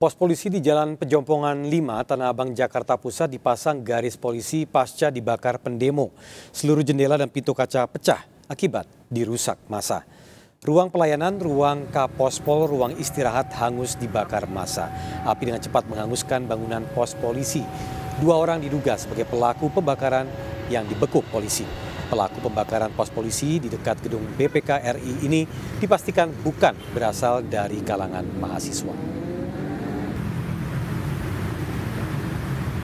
Pos polisi di Jalan Pejompongan 5, Tanah Abang, Jakarta Pusat dipasang garis polisi pasca dibakar pendemo. Seluruh jendela dan pintu kaca pecah akibat dirusak masa. Ruang pelayanan, ruang Kapospol, ruang istirahat hangus dibakar masa. Api dengan cepat menghanguskan bangunan pos polisi. Dua orang diduga sebagai pelaku pembakaran yang dibekuk polisi. Pelaku pembakaran pos polisi di dekat gedung BPK RI ini dipastikan bukan berasal dari kalangan mahasiswa.